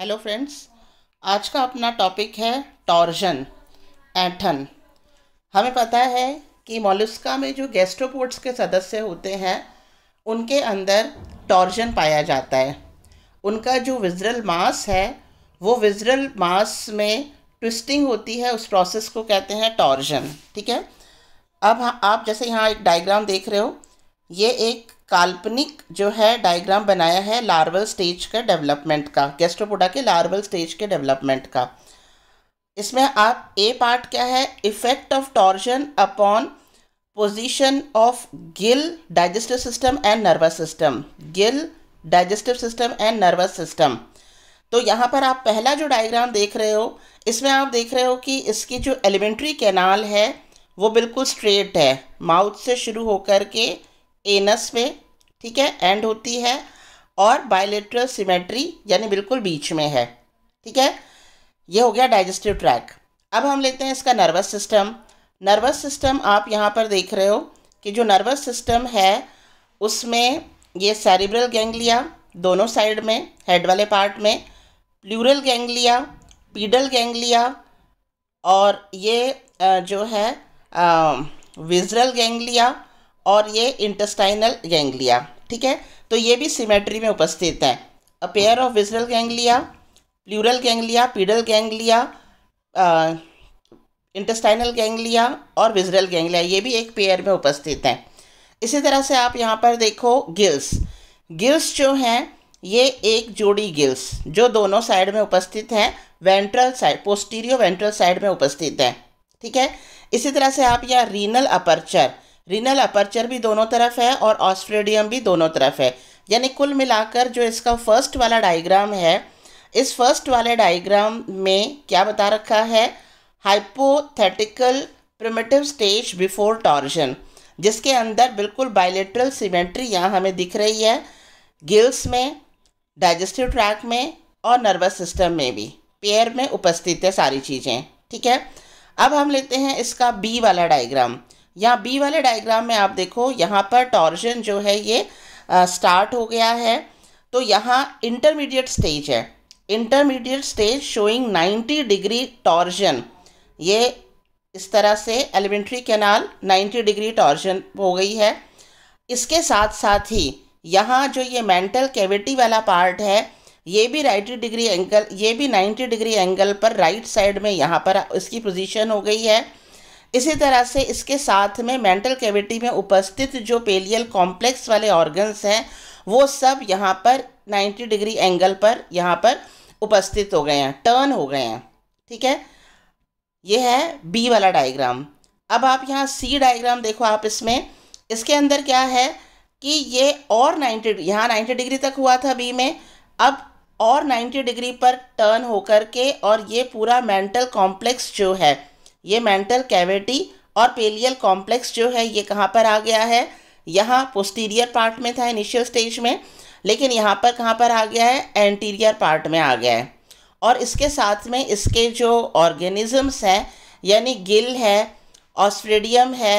Hello friends आज का अपना टॉपिक है टॉर्जन ऐठन हमें पता है कि मोलुस्का में जो गैस्ट्रोपोड्स के सदस्य होते हैं उनके अंदर टॉर्जन पाया जाता है उनका जो विजरल मास है वो विजरल मास में ट्विस्टिंग होती है उस प्रोसेस को कहते हैं टॉर्जन ठीक है अब आप जैसे यहाँ एक डायग्राम देख रहे हो ये एक काल्पनिक जो है डायग्राम बनाया है लार्वल स्टेज का डेवलपमेंट का गेस्ट्रोपोडा के लार्वल स्टेज के डेवलपमेंट का इसमें आप ए पार्ट क्या है effect of torsion upon position of gill digestive system and nervous system gill digestive system and nervous system तो यहाँ पर आप पहला जो डायग्राम देख रहे हो इसमें आप देख रहे हो कि इसकी जो एलिमेंट्री कैनाल है वो बिल्कुल स्ट्रेट है माउथ से शुरू होकर के एनस में ठीक है एंड होती है और बायोलेट्रल सिमेट्री यानी बिल्कुल बीच में है ठीक है ये हो गया डाइजेस्टिव ट्रैक अब हम लेते हैं इसका नर्वस सिस्टम नर्वस सिस्टम आप यहाँ पर देख रहे हो कि जो नर्वस सिस्टम है उसमें ये सेरिब्रल गैंग्लिया दोनों साइड में हेड वाले पार्ट में प्लूरल गैंग्लिया पीडल गैंग्लिया और ये जो है विजरल गैंग्लिया और ये इंटेस्टाइनल गैंग्लिया ठीक है तो ये भी सिमेट्री में उपस्थित है a pair of visceral ganglia pleural ganglia pedal ganglia intestinal ganglia और विजरल गैंगलिया ये भी एक पेयर में उपस्थित हैं इसी तरह से आप यहाँ पर देखो गिल्स गिल्स जो हैं ये एक जोड़ी गिल्स जो दोनों साइड में उपस्थित हैं ventral side postero ventral side में उपस्थित हैं ठीक है इसी तरह से आप यहाँ रीनल अपर्चर रिनल अपर्चर भी दोनों तरफ है और ऑस्ट्रेडियम भी दोनों तरफ है यानी कुल मिलाकर जो इसका फर्स्ट वाला डायग्राम है इस फर्स्ट वाले डायग्राम में क्या बता रखा है hypothetical primitive stage before torsion जिसके अंदर बिल्कुल बायोलेट्रल सीमेंट्री यहाँ हमें दिख रही है गिल्स में डाइजेस्टिव ट्रैक में और नर्वस सिस्टम में भी पेयर में उपस्थित है सारी चीज़ें ठीक है अब हम लेते हैं इसका बी वाला डायग्राम यहाँ बी वाले डायग्राम में आप देखो यहाँ पर टॉर्जन जो है ये आ, स्टार्ट हो गया है तो यहाँ इंटरमीडिएट स्टेज है intermediate stage showing 90 degree torsion ये इस तरह से एलिमेंट्री कैनाल 90 डिग्री टॉर्जन हो गई है इसके साथ साथ ही यहाँ जो ये मेंटल कैविटी वाला पार्ट है ये भी राइट डिग्री एंगल ये भी 90 डिग्री एंगल पर राइट साइड में यहाँ पर इसकी पोजीशन हो गई है इसी तरह से इसके साथ में मेंटल कैविटी में उपस्थित जो पेलियल कॉम्प्लेक्स वाले ऑर्गन्स हैं वो सब यहाँ पर 90 डिग्री एंगल पर यहाँ पर उपस्थित हो गए हैं टर्न हो गए हैं ठीक है ये है बी वाला डायग्राम अब आप यहाँ सी डायग्राम देखो आप इसमें इसके अंदर क्या है कि ये और 90 यहाँ 90 डिग्री तक हुआ था बी में अब और 90 डिग्री पर टर्न होकर के और ये पूरा मेंटल कॉम्प्लेक्स जो है ये मेंटल कैविटी और पेलियल कॉम्प्लेक्स जो है ये कहाँ पर आ गया है यहाँ पोस्टीरियर पार्ट में था इनिशियल स्टेज में लेकिन यहाँ पर कहाँ पर आ गया है एंटीरियर पार्ट में आ गया है और इसके साथ में इसके जो ऑर्गेनिज़म्स हैं यानी गिल है ऑस्ट्रेडियम है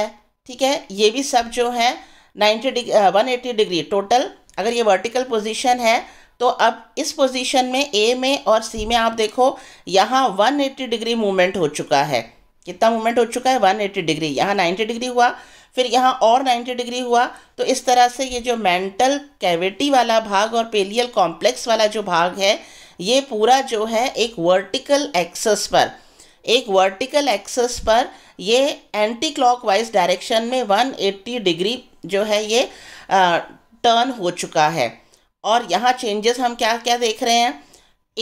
ठीक है ये भी सब जो है 90 degree one eighty degree total अगर ये वर्टिकल पोजीशन है तो अब इस पोजीशन में ए में और सी में आप देखो यहाँ 180 डिग्री मूवमेंट हो चुका है कितना मूवमेंट हो चुका है 180 डिग्री यहाँ 90 डिग्री हुआ फिर यहाँ और 90 डिग्री हुआ तो इस तरह से ये जो मेंटल कैविटी वाला भाग और पेलियल कॉम्प्लेक्स वाला जो भाग है ये पूरा जो है एक वर्टिकल एक्सेस पर एक वर्टिकल एक्सेस पर ये एंटी क्लॉक डायरेक्शन में वन डिग्री जो है ये टर्न हो चुका है और यहाँ चेंजेस हम क्या क्या देख रहे हैं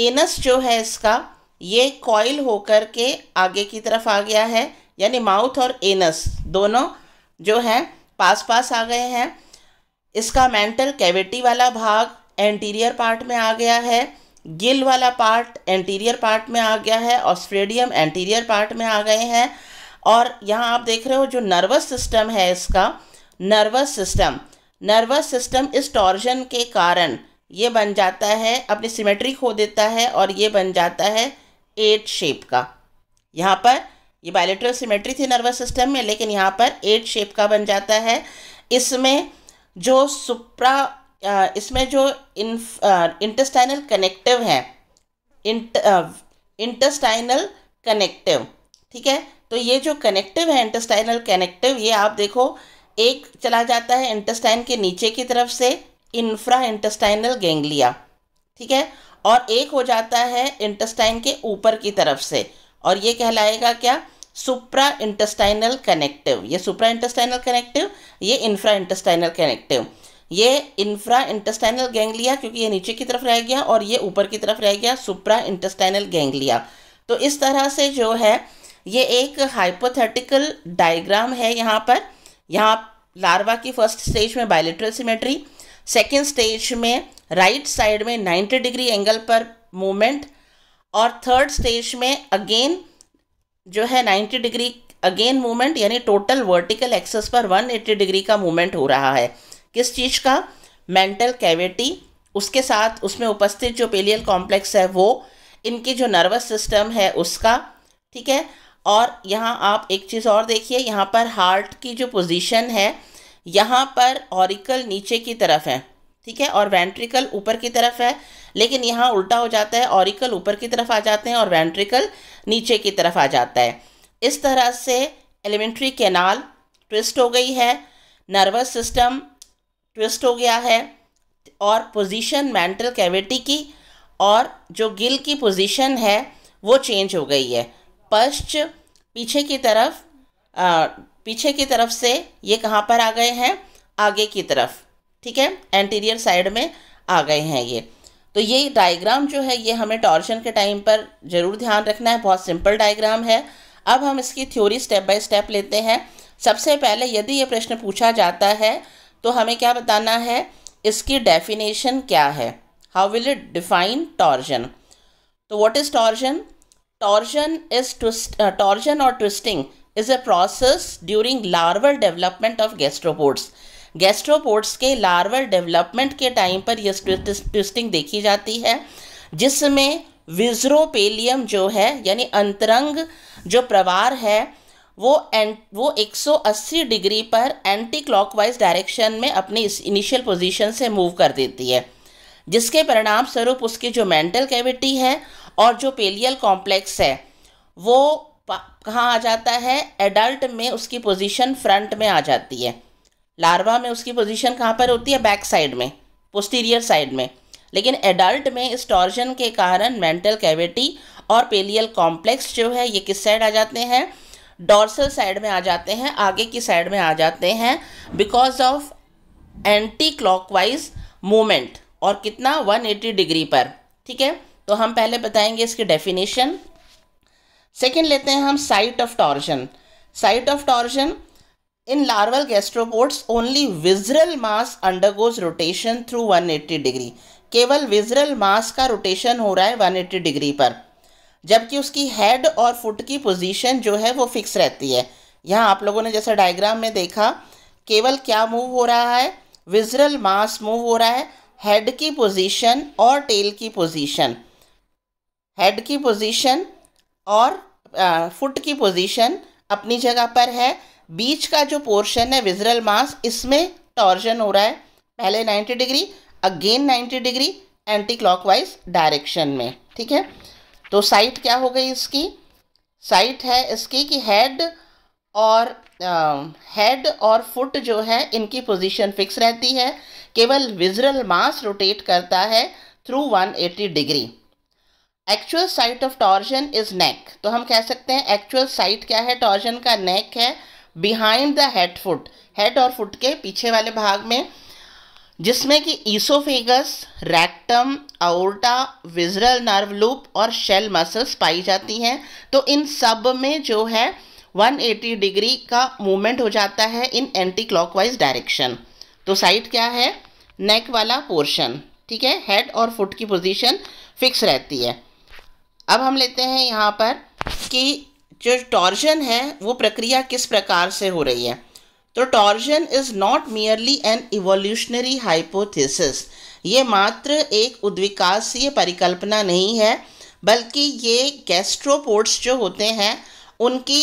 एनस जो है इसका ये कॉयल होकर के आगे की तरफ आ गया है यानी माउथ और एनस दोनों जो हैं पास पास आ गए हैं इसका मेंटल कैविटी वाला भाग एंटीरियर पार्ट में आ गया है गिल वाला पार्ट एंटीरियर पार्ट में आ गया है ऑस्ट्रेडियम एंटीरियर पार्ट में आ गए हैं और यहाँ आप देख रहे हो जो नर्वस सिस्टम है इसका नर्वस सिस्टम नर्वस सिस्टम इस टॉर्जन के कारण ये बन जाता है अपनी सिमेट्री खो देता है और ये बन जाता है एट शेप का यहाँ पर ये बायोलेट्रल सिमेट्री थी नर्वस सिस्टम में लेकिन यहाँ पर एट शेप का बन जाता है इसमें जो सुप्रा इसमें जो इन इंटेस्टाइनल कनेक्टिव है इंटस्टाइनल इंटेस्टाइनल कनेक्टिव ठीक है तो ये जो कनेक्टिव है इंटेस्टाइनल कनेक्टिव ये आप देखो एक चला जाता है इंटेस्टाइन के नीचे की तरफ से इंफ्रा इंटेस्टाइनल गेंगलिया ठीक है और एक हो जाता है इंटेस्टाइन के ऊपर की तरफ से और ये कहलाएगा क्या सुप्रा इंटेस्टाइनल कनेक्टिव ये सुप्रा इंटेस्टाइनल कनेक्टिव ये इंफ्रा इंटेस्टाइनल कनेक्टिव ये इंफ्रा इंटेस्टाइनल गैंगलिया क्योंकि ये नीचे की तरफ रह गया और ये ऊपर की तरफ रह गया सुप्रा इंटेस्टाइनल गैंगलिया तो इस तरह से जो है ये एक हाइपोथेटिकल डायग्राम है यहाँ पर यहाँ लार्वा की फर्स्ट स्टेज में बायोलिट्रल सिमेट्री सेकेंड स्टेज में राइट साइड में 90 डिग्री एंगल पर मूवमेंट और थर्ड स्टेज में अगेन जो है 90 डिग्री अगेन मूवमेंट यानी टोटल वर्टिकल एक्सेस पर 180 डिग्री का मूवमेंट हो रहा है किस चीज़ का मेंटल कैविटी उसके साथ उसमें उपस्थित जो पेलियल कॉम्प्लेक्स है वो इनके जो नर्वस सिस्टम है उसका ठीक है और यहाँ आप एक चीज़ और देखिए यहाँ पर हार्ट की जो पोजीशन है यहाँ पर ऑरिकल नीचे की तरफ है ठीक है और वेंट्रिकल ऊपर की तरफ है लेकिन यहाँ उल्टा हो जाता है ऑरिकल ऊपर की तरफ आ जाते हैं और वेंट्रिकल नीचे की तरफ आ जाता है इस तरह से एलिमेंट्री कैनाल ट्विस्ट हो गई है नर्वस सिस्टम ट्विस्ट हो गया है और पोजीशन मेंटल कैविटी की और जो गिल की पोजीशन है वो चेंज हो गई है पश्च पीछे की तरफ आ, पीछे की तरफ से ये कहाँ पर आ गए हैं आगे की तरफ ठीक है एंटीरियर साइड में आ गए हैं ये तो ये डायग्राम जो है ये हमें टॉर्शन के टाइम पर ज़रूर ध्यान रखना है बहुत सिंपल डायग्राम है अब हम इसकी थ्योरी स्टेप बाय स्टेप लेते हैं सबसे पहले यदि ये प्रश्न पूछा जाता है तो हमें क्या बताना है इसकी डेफिनेशन क्या है how will it define torsion तो what is torsion torsion is twist torsion और twisting is a process during larval development of gastropods gastropods के लार्वल डेवलपमेंट के टाइम पर यह ट्विस्टिंग देखी जाती है जिसमें विज्रोपेलियम जो है यानी अंतरंग जो प्रवार है वो एं वो 180 डिग्री पर एंटी क्लॉकवाइज डायरेक्शन में अपने इस इनिशियल पोजीशन से मूव कर देती है जिसके परिणाम स्वरूप उसकी जो मेंटल कैविटी है और जो पेलियल कॉम्प्लेक्स है वो कहाँ आ जाता है एडल्ट में उसकी पोजीशन फ्रंट में आ जाती है लार्वा में उसकी पोजीशन कहाँ पर होती है बैक साइड में पोस्टीरियर साइड में लेकिन एडल्ट में इस टॉर्जन के कारण मेंटल कैविटी और पेलियल कॉम्प्लेक्स जो है ये किस साइड आ जाते हैं डॉर्सल साइड में आ जाते हैं आगे की साइड में आ जाते हैं because of anti clockwise movement और कितना 180 डिग्री पर ठीक है तो हम पहले बताएंगे इसकी डेफिनेशन सेकेंड लेते हैं हम site of torsion site of torsion in larval gastropods, only visceral mass undergoes rotation through 180 degree केवल विजरल मास का रोटेशन हो रहा है 180 डिग्री पर जबकि उसकी हेड और फुट की पोजीशन जो है वो फिक्स रहती है यहाँ आप लोगों ने जैसा डायग्राम में देखा केवल क्या मूव हो रहा है विजरल मास मूव हो रहा है हेड की पोजीशन और टेल की पोजीशन हेड की पोजीशन और फुट uh, की पोजीशन अपनी जगह पर है बीच का जो पोर्शन है विजरल मास इसमें टॉर्जन हो रहा है पहले 90 degree again 90 degree anti clockwise direction में ठीक है तो साइट क्या हो गई इसकी साइट है इसकी कि हेड और हेड और फुट जो है इनकी पोजीशन फिक्स रहती है केवल विजरल मास रोटेट करता है through 180 degree actual site of torsion is neck तो हम कह सकते हैं एक्चुअल साइट क्या है टॉर्जन का नेक है behind the head foot head और फुट के पीछे वाले भाग में जिसमें कि oesophagus rectum aorta visceral nerve loop और शेल मसल्स पाई जाती हैं तो इन सब में जो है 180 डिग्री का मूवमेंट हो जाता है इन एंटी क्लॉकवाइज डायरेक्शन तो साइड क्या है नेक वाला पोर्शन ठीक है हेड और फुट की पोजीशन फिक्स रहती है अब हम लेते हैं यहाँ पर कि जो टॉर्जन है वो प्रक्रिया किस प्रकार से हो रही है तो torsion is not merely an evolutionary hypothesis ये मात्र एक उद्विकासीय परिकल्पना नहीं है बल्कि ये गैस्ट्रोपोर्ट्स जो होते हैं उनकी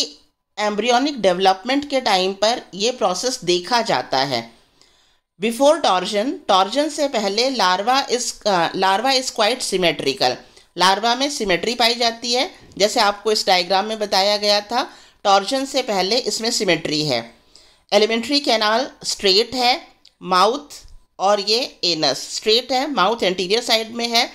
एम्ब्रियोनिक डेवलपमेंट के टाइम पर ये प्रोसेस देखा जाता है बिफोर टॉर्जन टॉर्जन से पहले लार्वा इस larva is quite symmetrical larva में सिमेट्री पाई जाती है जैसे आपको इस डायग्राम में बताया गया था टॉर्जन से पहले इसमें सिमेट्री है एलिमेंट्री कैनाल स्ट्रेट है माउथ और ये एनस स्ट्रेट है माउथ एंटीरियर साइड में है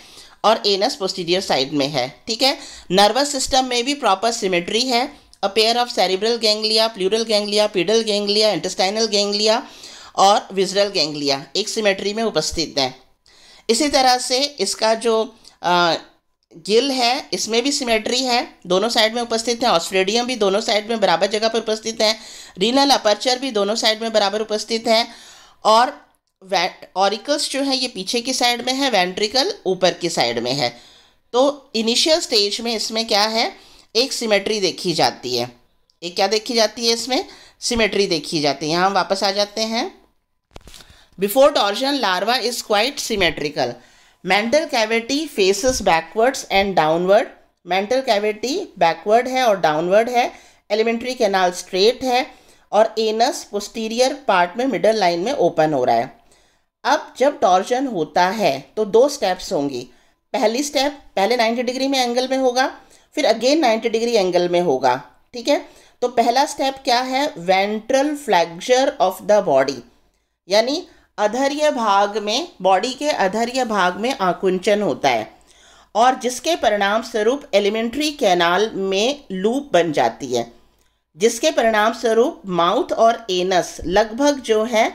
और एनस पोस्टीरियर साइड में है ठीक है नर्वस सिस्टम में भी प्रॉपर सिमेट्री है a pair of cerebral ganglia pleural ganglia pedal ganglia intestinal ganglia और विजरल गेंगलिया एक सिमेट्री में उपस्थित हैं इसी तरह से इसका जो गिल है इसमें भी सिमेट्री है दोनों साइड में उपस्थित है ऑस्ट्रेडियम भी दोनों साइड में बराबर जगह पर उपस्थित है रीनल अपर्चर भी दोनों साइड में बराबर उपस्थित है और ऑरिकल्स जो है ये पीछे की साइड में है वेंट्रिकल ऊपर की साइड में है तो इनिशियल स्टेज में इसमें क्या है एक सिमेट्री देखी जाती है एक क्या देखी जाती है इसमें सिमेट्री देखी जाती है यहाँ हम वापस आ जाते हैं before torsion larva is quite symmetrical mantle cavity faces backwards and downward mantle cavity backward है और डाउनवर्ड है एलिमेंट्री कैनाल स्ट्रेट है और एनस पोस्टीरियर पार्ट में मिडल लाइन में ओपन हो रहा है अब जब टॉर्जन होता है तो दो स्टेप्स होंगी पहली स्टेप पहले 90 डिग्री में एंगल में होगा फिर अगेन 90 डिग्री एंगल में होगा ठीक है तो पहला स्टेप क्या है ventral flexure of the body यानी अधर्य भाग में बॉडी के अधर्य भाग में आकुंचन होता है और जिसके परिणाम स्वरूप एलिमेंट्री कैनाल में लूप बन जाती है जिसके परिणाम स्वरूप माउथ और एनस लगभग जो है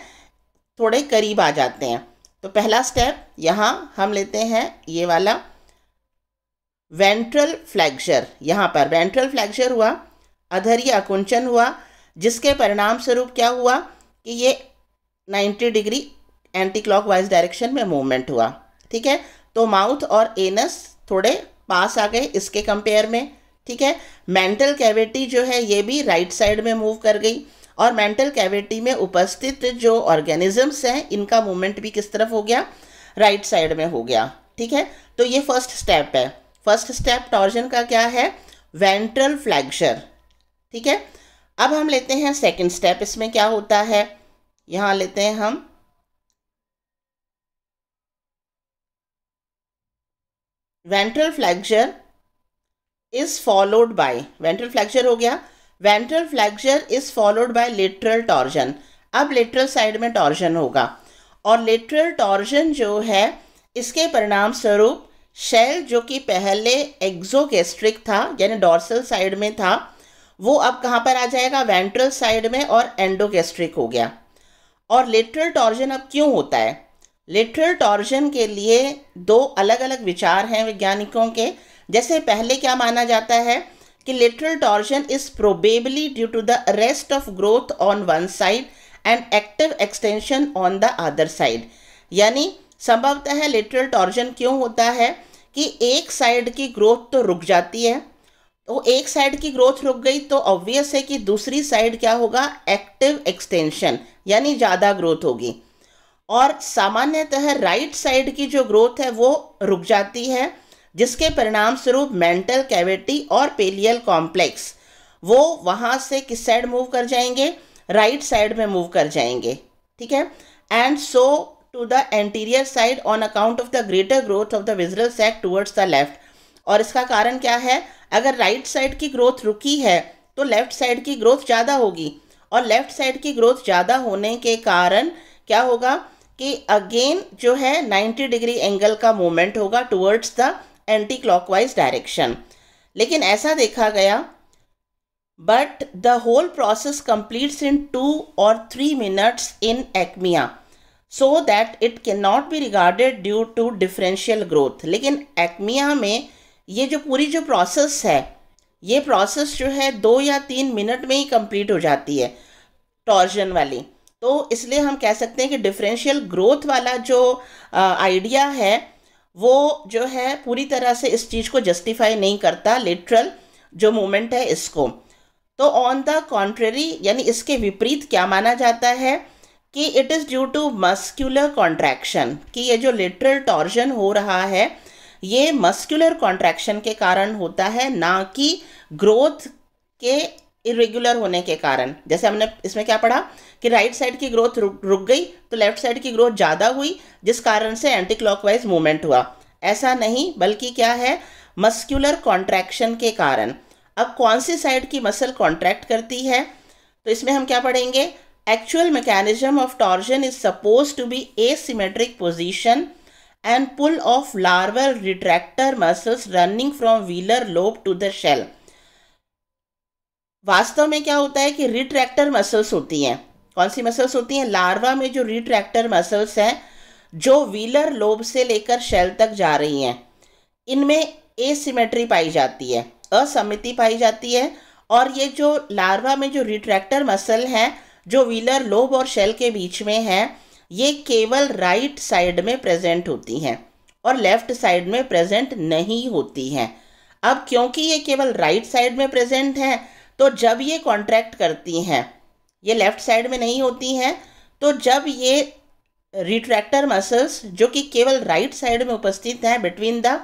थोड़े करीब आ जाते हैं तो पहला स्टेप यहाँ हम लेते हैं ये वाला वेंट्रल फ्लैक्चर यहाँ पर वेंट्रल फ्लैक्चर हुआ अधर्य आकुंचन हुआ जिसके परिणाम स्वरूप क्या हुआ कि ये 90 degree anti clockwise direction में मूवमेंट हुआ ठीक है तो माउथ और एनस थोड़े पास आ गए इसके कंपेयर में ठीक है मेंटल कैविटी जो है ये भी राइट साइड में मूव कर गई और मेंटल कैविटी में उपस्थित जो ऑर्गेनिजम्स हैं इनका मूवमेंट भी किस तरफ हो गया राइट साइड में हो गया ठीक है तो ये फर्स्ट स्टेप है फर्स्ट स्टेप टॉर्जन का क्या है वेंट्रल फ्लैक्चर ठीक है अब हम लेते हैं सेकंड स्टेप इसमें क्या होता है यहाँ लेते हैं हम ventral flexure is followed by ventral flexure हो गया ventral flexure is followed by lateral torsion अब लेटरल साइड में टॉर्जन होगा और लेटरल टॉर्जन जो है इसके परिणाम स्वरूप शेल जो कि पहले एग्जोगेस्ट्रिक था यानी डॉर्सल साइड में था वो अब कहाँ पर आ जाएगा वेंट्रल साइड में और एंडोगेस्ट्रिक हो गया और लेटरल टॉर्जन अब क्यों होता है लेटरल टॉर्जन के लिए दो अलग अलग विचार हैं वैज्ञानिकों के जैसे पहले क्या माना जाता है कि lateral torsion is probably due to the arrest of growth on one side and active extension on the other side यानी संभवतः लेटरल टॉर्जन क्यों होता है कि एक साइड की ग्रोथ तो रुक जाती है तो एक साइड की ग्रोथ रुक गई तो ऑब्वियस है कि दूसरी साइड क्या होगा एक्टिव एक्सटेंशन यानी ज़्यादा ग्रोथ होगी और सामान्यतः राइट साइड की जो ग्रोथ है वो रुक जाती है जिसके परिणाम स्वरूप मेंटल कैविटी और पेलियल कॉम्प्लेक्स वो वहाँ से किस साइड मूव कर जाएंगे राइट right साइड में मूव कर जाएंगे ठीक है and so to the anterior side on account of the greater growth of the visceral sac towards the left और इसका कारण क्या है अगर राइट साइड की ग्रोथ रुकी है तो लेफ्ट साइड की ग्रोथ ज़्यादा होगी और लेफ्ट साइड की ग्रोथ ज़्यादा होने के कारण क्या होगा कि अगेन जो है 90 डिग्री एंगल का मूवमेंट होगा towards the anti clockwise direction लेकिन ऐसा देखा गया but the whole process completes in two और three minutes in Acmaea so that it can not be regarded due to differential growth लेकिन एक्मिया में ये जो पूरी जो प्रोसेस है ये प्रोसेस जो है दो या तीन मिनट में ही कंप्लीट हो जाती है टॉर्जन वाली तो इसलिए हम कह सकते हैं कि डिफरेंशियल ग्रोथ वाला जो आइडिया है वो जो है पूरी तरह से इस चीज़ को जस्टिफाई नहीं करता लिटरल जो मोमेंट है इसको तो ऑन द कॉन्ट्रेरी यानी इसके विपरीत क्या माना जाता है कि it is due to muscular contraction कि ये जो लिटरल टॉर्जन हो रहा है ये मस्कुलर कॉन्ट्रैक्शन के कारण होता है ना कि ग्रोथ के इरेगुलर होने के कारण जैसे हमने इसमें क्या पढ़ा कि राइट साइड की ग्रोथ रुक, गई तो लेफ्ट साइड की ग्रोथ ज़्यादा हुई जिस कारण से एंटी क्लॉकवाइज मूवमेंट हुआ ऐसा नहीं बल्कि क्या है मस्क्युलर कॉन्ट्रैक्शन के कारण अब कौन सी साइड की मसल कॉन्ट्रैक्ट करती है तो इसमें हम क्या पढ़ेंगे actual mechanism of torsion is suppose to be a symmetric position and pull of larval retractor muscles running from velar lobe to the shell. वास्तव में क्या होता है कि रिट्रैक्टर मसल्स होती हैं कौन सी मसल्स होती हैं लार्वा में जो रिट्रैक्टर मसल्स हैं जो व्हीलर लोब से लेकर शेल तक जा रही हैं इनमें एसिमेट्री पाई जाती है असमिति पाई जाती है और ये जो लार्वा में जो रिट्रैक्टर मसल हैं जो व्हीलर लोब और शेल के बीच में है ये केवल राइट साइड में प्रेजेंट होती हैं और लेफ्ट साइड में प्रेजेंट नहीं होती हैं अब क्योंकि ये केवल राइट साइड में प्रेजेंट हैं तो जब ये कॉन्ट्रैक्ट करती हैं ये लेफ़्ट साइड में नहीं होती हैं तो जब ये रिट्रैक्टर मसल्स जो कि केवल राइट साइड में उपस्थित हैं between the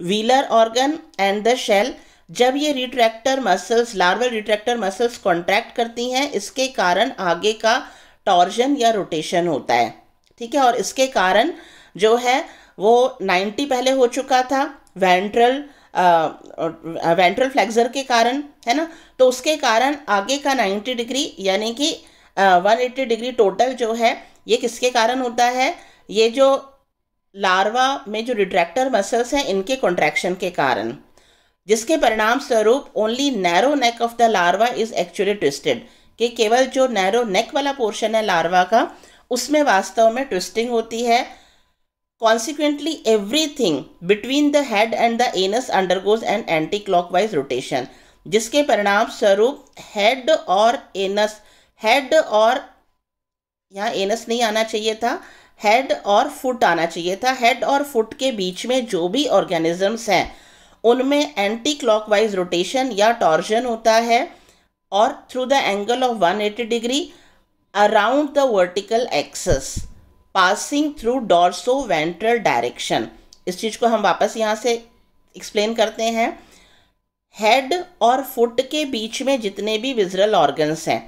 velar organ and the shell जब ये retractor muscles larval retractor muscles contract करती हैं इसके कारण आगे का टॉर्जन या रोटेशन होता है ठीक है और इसके कारण जो है वो 90 पहले हो चुका था वेंट्रल वेंट्रल फ्लैक्सर के कारण है ना तो उसके कारण आगे का 90 डिग्री यानी कि वन एट्टी डिग्री टोटल जो है ये किसके कारण होता है ये जो लार्वा में जो रिट्रैक्टर मसल्स हैं इनके कॉन्ट्रैक्शन के कारण जिसके परिणाम स्वरूप only narrow neck of the larva is actually twisted कि केवल जो नैरो नेक वाला पोर्शन है लार्वा का उसमें वास्तव में ट्विस्टिंग होती है consequently everything between the head and the anus undergoes and anti clockwise rotation जिसके परिणाम स्वरूप हेड और एनस हेड और यहाँ एनस नहीं आना चाहिए था हेड और फुट आना चाहिए था हेड और फुट के बीच में जो भी ऑर्गेनिजम्स हैं उनमें एंटी क्लॉकवाइज रोटेशन या टॉर्जन होता है or through the angle of 180 degree around the vertical axis passing through dorso ventral direction इस चीज़ को हम वापस यहाँ से एक्सप्लेन करते हैं हेड और फुट के बीच में जितने भी विजरल ऑर्गन्स हैं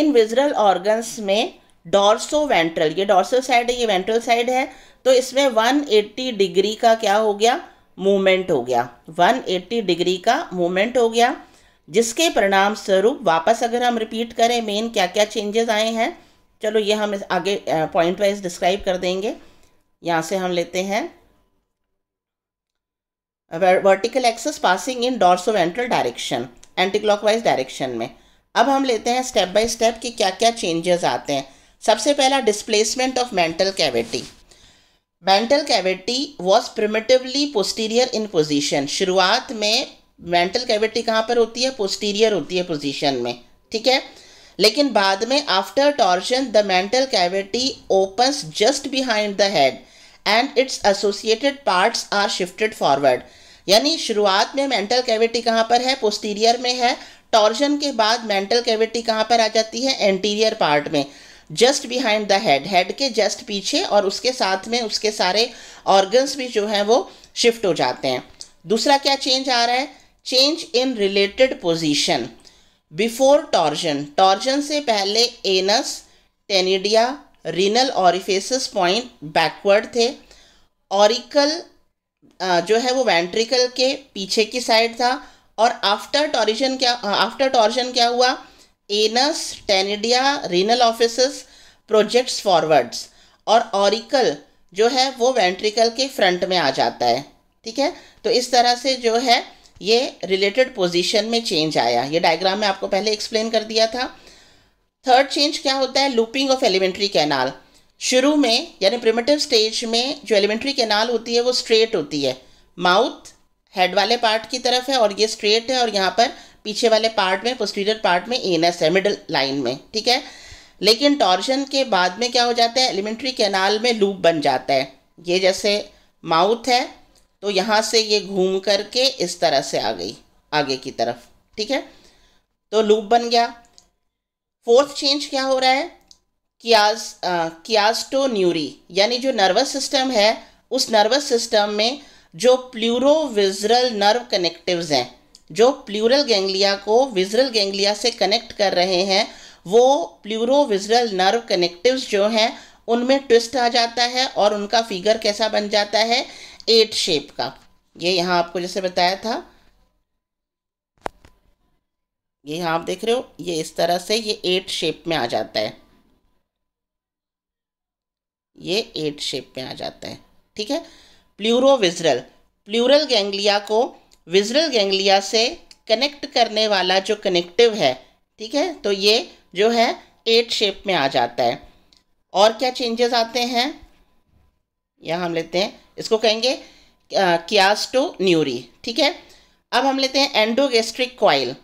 इन विजरल ऑर्गन्स में डॉर्सो वेंट्रल ये डॉर्सल साइड है ये वेंट्रल साइड है तो इसमें 180 डिग्री का क्या हो गया मूवमेंट हो गया 180 डिग्री का मूवमेंट हो गया जिसके परिणाम स्वरूप वापस अगर हम रिपीट करें मेन क्या क्या चेंजेस आए हैं चलो ये हम आगे पॉइंट वाइज डिस्क्राइब कर देंगे यहाँ से हम लेते हैं vertical axis passing in dorso ventral direction anti wise direction में अब हम लेते हैं स्टेप बाय स्टेप कि क्या क्या चेंजेस आते हैं सबसे पहला displacement of mantle cavity mantle cavity was primitively posterior in position शुरुआत में मेंटल कैविटी कहाँ पर होती है पोस्टीरियर होती है पोजीशन में ठीक है लेकिन बाद में after torsion the mantle cavity opens just behind the head and its associated parts are shifted forward यानी शुरुआत में मेंटल कैविटी कहाँ पर है पोस्टीरियर में है टॉर्शन के बाद मेंटल कैविटी कहाँ पर आ जाती है एंटीरियर पार्ट में just behind the head head के जस्ट पीछे और उसके साथ में उसके सारे ऑर्गन्स भी जो हैं वो शिफ्ट हो जाते हैं दूसरा क्या चेंज आ रहा है change in related position before torsion torsion से पहले anus ctenidia renal orifices point backward थे ऑरिकल जो है वो वेंट्रिकल के पीछे की साइड था और आफ्टर टॉरिजन क्या आफ्टर टॉर्जन क्या हुआ anus ctenidia renal orifices projects forwards और ऑरिकल जो है वो वेंट्रिकल के फ्रंट में आ जाता है ठीक है तो इस तरह से जो है ये रिलेटेड पोजीशन में चेंज आया ये डायग्राम में आपको पहले एक्सप्लेन कर दिया था थर्ड चेंज क्या होता है लूपिंग ऑफ एलिमेंट्री कैनाल शुरू में यानी प्रिमेटिव स्टेज में जो एलिमेंट्री कैनाल होती है वो स्ट्रेट होती है माउथ हेड वाले पार्ट की तरफ है और ये स्ट्रेट है और यहाँ पर पीछे वाले पार्ट में पोस्टीरियर पार्ट में एस है मिडल लाइन में ठीक है लेकिन टॉर्शन के बाद में क्या हो जाता है एलिमेंट्री कैनाल में लूप बन जाता है ये जैसे माउथ है तो यहाँ से ये घूम करके इस तरह से आ गई आगे की तरफ ठीक है तो लूप बन गया फोर्थ चेंज क्या हो रहा है कियाज कियाजटो न्यूरी यानी जो नर्वस सिस्टम है उस नर्वस सिस्टम में जो प्लूरोविजरल नर्व कनेक्टिव्स हैं जो प्लूरल गेंगलिया को विजरल गेंगलिया से कनेक्ट कर रहे हैं वो प्लूरोविजरल नर्व कनेक्टिव्स जो हैं उनमें ट्विस्ट आ जाता है और उनका फिगर कैसा बन जाता है एट शेप का ये यहाँ आपको जैसे बताया था ये यहाँ आप देख रहे हो ये इस तरह से ये एट शेप में आ जाता है ये एट शेप में आ जाता है ठीक है प्लूरो विजरल प्लूरल गैंग्लिया को विजरल गैंग्लिया से कनेक्ट करने वाला जो कनेक्टिव है ठीक है तो ये जो है एट शेप में आ जाता है और क्या चेंजेस आते हैं यह हम लेते हैं इसको कहेंगे कियास्टो न्यूरी ठीक है अब हम लेते हैं एंडोगेस्ट्रिक कॉयल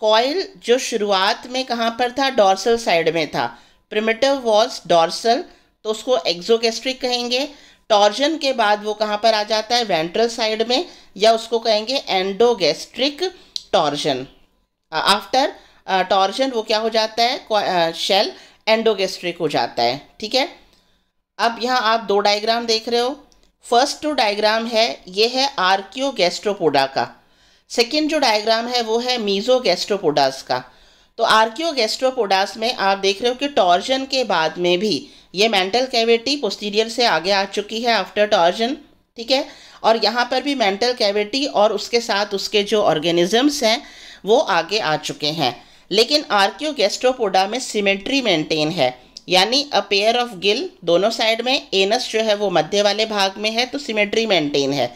कॉयल जो शुरुआत में कहाँ पर था डॉर्सल साइड में था प्रिमिटिव वॉज डॉर्सल तो उसको एक्जोगेस्ट्रिक कहेंगे टॉर्जन के बाद वो कहाँ पर आ जाता है वेंट्रल साइड में या उसको कहेंगे एंडोगेस्ट्रिक टॉर्जन आफ्टर टॉर्जन वो क्या हो जाता है शेल एंडोगेस्ट्रिक हो जाता है ठीक है अब यहाँ आप दो डायग्राम देख रहे हो फर्स्ट जो डायग्राम है ये है आर्कियो गैस्ट्रोपोडा का सेकेंड जो डायग्राम है वो है मीज़ो गैस्ट्रोपोडास का तो आर्कियो गैस्ट्रोपोडास में आप देख रहे हो कि टॉर्जन के बाद में भी ये मेंटल कैविटी पोस्टीरियर से आगे आ चुकी है आफ्टर टॉर्जन ठीक है और यहाँ पर भी मेंटल कैविटी और उसके साथ उसके जो ऑर्गेनिजम्स हैं वो आगे आ चुके हैं लेकिन आर्कियो गैस्ट्रोपोडा में सिमेट्री मेंटेन है यानी अ पेयर ऑफ गिल दोनों साइड में एनस जो है वो मध्य वाले भाग में है तो सिमेट्री मेंटेन है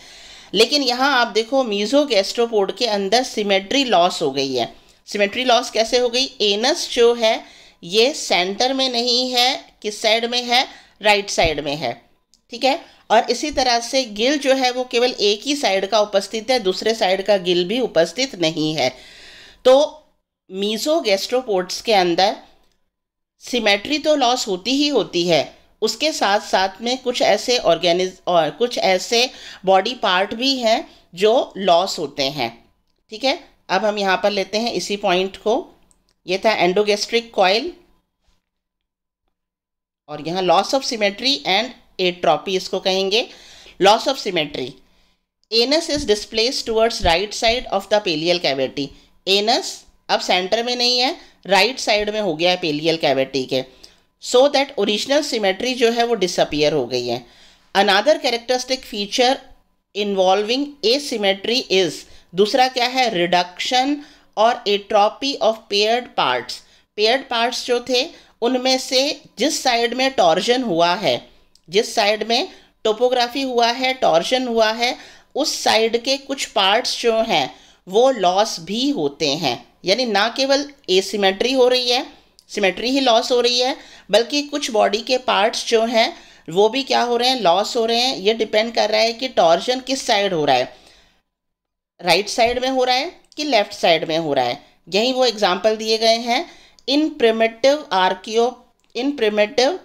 लेकिन यहाँ आप देखो मीजो गैस्ट्रोपोड के अंदर सिमेट्री लॉस हो गई है सिमेट्री लॉस कैसे हो गई एनस जो है ये सेंटर में नहीं है किस साइड में है राइट साइड में है ठीक है और इसी तरह से गिल जो है वो केवल एक ही साइड का उपस्थित है दूसरे साइड का गिल भी उपस्थित नहीं है तो मीजो गैस्ट्रोपोड्स के अंदर सिमेट्री तो लॉस होती ही होती है उसके साथ साथ में कुछ ऐसे ऑर्गेनिज और कुछ ऐसे बॉडी पार्ट भी हैं जो लॉस होते हैं ठीक है अब हम यहाँ पर लेते हैं इसी पॉइंट को ये था एंडोगेस्ट्रिक कॉयल और यहाँ loss of symmetry and atrophy इसको कहेंगे loss of symmetry anus is displace towards right side of the pallial cavity anus अब सेंटर में नहीं है राइट right साइड में हो गया है पेलियल कैविटी के सो दैट ओरिजिनल सिमेट्री जो है वो डिसअपियर हो गई है another characteristic feature involving asymmetry is दूसरा क्या है रिडक्शन और atrophy of paired parts paired parts जो थे उनमें से जिस साइड में टॉर्जन हुआ है जिस साइड में टोपोग्राफी हुआ है टॉर्जन हुआ है उस साइड के कुछ पार्ट्स जो हैं वो लॉस भी होते हैं यानी ना केवल एसीमेट्री हो रही है सिमेट्री ही लॉस हो रही है बल्कि कुछ बॉडी के पार्ट्स जो हैं वो भी क्या हो रहे हैं लॉस हो रहे हैं ये डिपेंड कर रहा है कि टॉर्जन किस साइड हो रहा है राइट right साइड में हो रहा है कि लेफ्ट साइड में हो रहा है यही वो एग्जाम्पल दिए गए हैं in primitive archaeo in primitive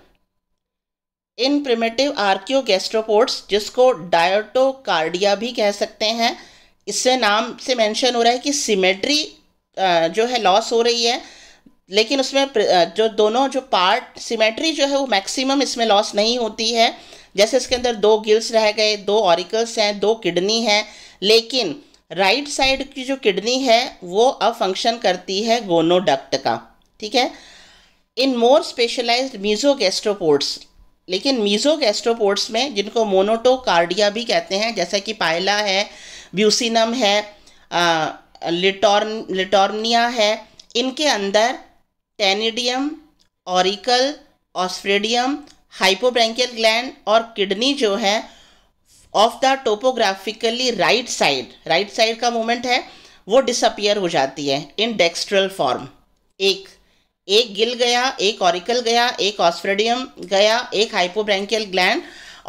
in primitive archaeogastropods जिसको डायोटोकार्डिया भी कह सकते हैं इससे नाम से मेंशन हो रहा है कि सिमेट्री जो है लॉस हो रही है लेकिन उसमें जो दोनों जो पार्ट सिमेट्री जो है वो मैक्सिमम इसमें लॉस नहीं होती है जैसे इसके अंदर दो गिल्स रह गए दो ऑरिकल्स हैं दो किडनी हैं लेकिन राइट साइड की जो किडनी है वो अब फंक्शन करती है गोनोडक्ट का ठीक है इन मोर स्पेशलाइज्ड मीजोगेस्ट्रोपोर्ट्स लेकिन मीजोगेस्ट्रोपोर्ट्स में जिनको मोनोटोकार्डिया भी कहते हैं जैसा कि पायला है ब्यूसिनम है लिटॉर्न लिटॉर्निया है इनके अंदर ctenidium auricle osphradium hypobranchial gland और किडनी जो है of the topographically right side right side का मूवमेंट है वो डिसअपियर हो जाती है इन डेक्स्ट्रल फॉर्म एक एक गिल गया एक ऑरिकल गया एक ऑस्फ्रेडियम गया एक हाइपोब्रेंकियल ग्लैंड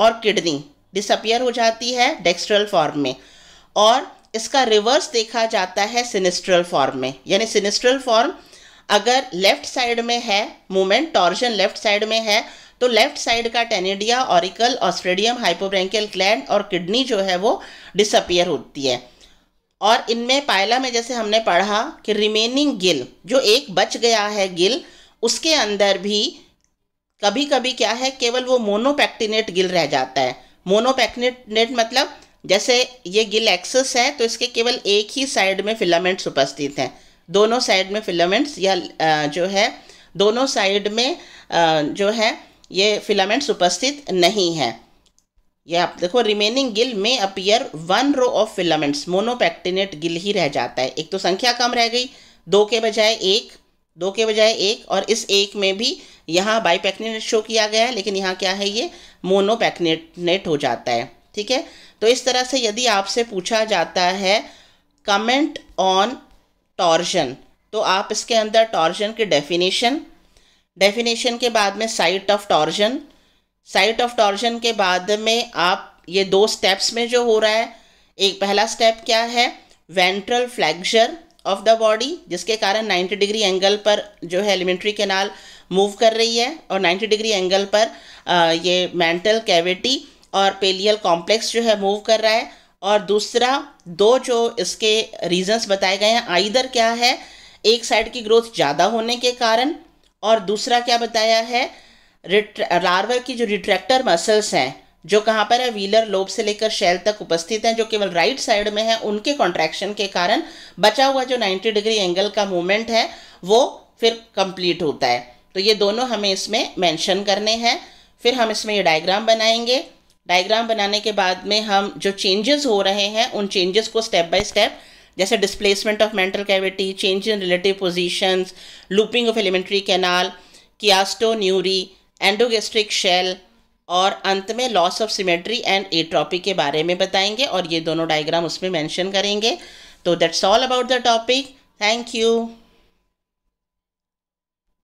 और किडनी डिसअपियर हो जाती है डेक्स्ट्रल फॉर्म में और इसका रिवर्स देखा जाता है सिनिस्ट्रल फॉर्म में यानी सिनिस्ट्रल फॉर्म अगर लेफ्ट साइड में है मूवमेंट टॉर्जन लेफ्ट साइड में है तो लेफ्ट साइड का ctenidia auricle osphradium hypobranchial gland और किडनी जो है वो डिसअपियर होती है और इनमें पायला में जैसे हमने पढ़ा कि रिमेनिंग गिल जो एक बच गया है गिल उसके अंदर भी कभी कभी क्या है केवल वो मोनोपैक्टिनेट गिल रह जाता है मोनोपैक्टिनेट मतलब जैसे ये गिल एक्सेस है तो इसके केवल एक ही साइड में फिलामेंट्स उपस्थित हैं दोनों साइड में फिलामेंट्स या जो है दोनों साइड में जो है ये फिलामेंट्स उपस्थित नहीं हैं ये आप देखो रिमेनिंग गिल में appear one row of filaments monopectinate gill ही रह जाता है एक तो संख्या कम रह गई दो के बजाय एक दो के बजाय एक और इस एक में भी यहाँ बाईपैक्टिनेट शो किया गया है लेकिन यहाँ क्या है ये मोनोपैक्टिनेट हो जाता है ठीक है तो इस तरह से यदि आपसे पूछा जाता है कमेंट ऑन टॉर्जन तो आप इसके अंदर टॉर्जन की डेफिनेशन डेफिनेशन के बाद में site of torsion site of torsion के बाद में आप ये दो स्टेप्स में जो हो रहा है एक पहला स्टेप क्या है ventral flexure of the body जिसके कारण 90 डिग्री एंगल पर जो है एलिमेंट्री केनाल मूव कर रही है और 90 डिग्री एंगल पर ये मेंटल कैविटी और पेलियल कॉम्प्लेक्स जो है मूव कर रहा है और दूसरा दो जो इसके रीजंस बताए गए हैं आइदर क्या है एक साइड की ग्रोथ ज़्यादा होने के कारण और दूसरा क्या बताया है लार्वा की जो रिट्रैक्टर मसल्स हैं जो कहाँ पर है व्हीलर लोब से लेकर शेल तक उपस्थित हैं जो केवल राइट साइड में है उनके कॉन्ट्रैक्शन के कारण बचा हुआ जो 90 डिग्री एंगल का मूवमेंट है वो फिर कंप्लीट होता है तो ये दोनों हमें इसमें मेंशन करने हैं फिर हम इसमें ये डायग्राम बनाएंगे डायग्राम बनाने के बाद में हम जो चेंजेस हो रहे हैं उन चेंजेस को स्टेप बाय स्टेप जैसे displacement of mantle cavity change in relative positions looping of alimentary canal chiastoneury endogastric shell और अंत में loss of symmetry and atrophy के बारे में बताएंगे और ये दोनों डायग्राम उसमें मेंशन करेंगे तो that's all about the topic thank you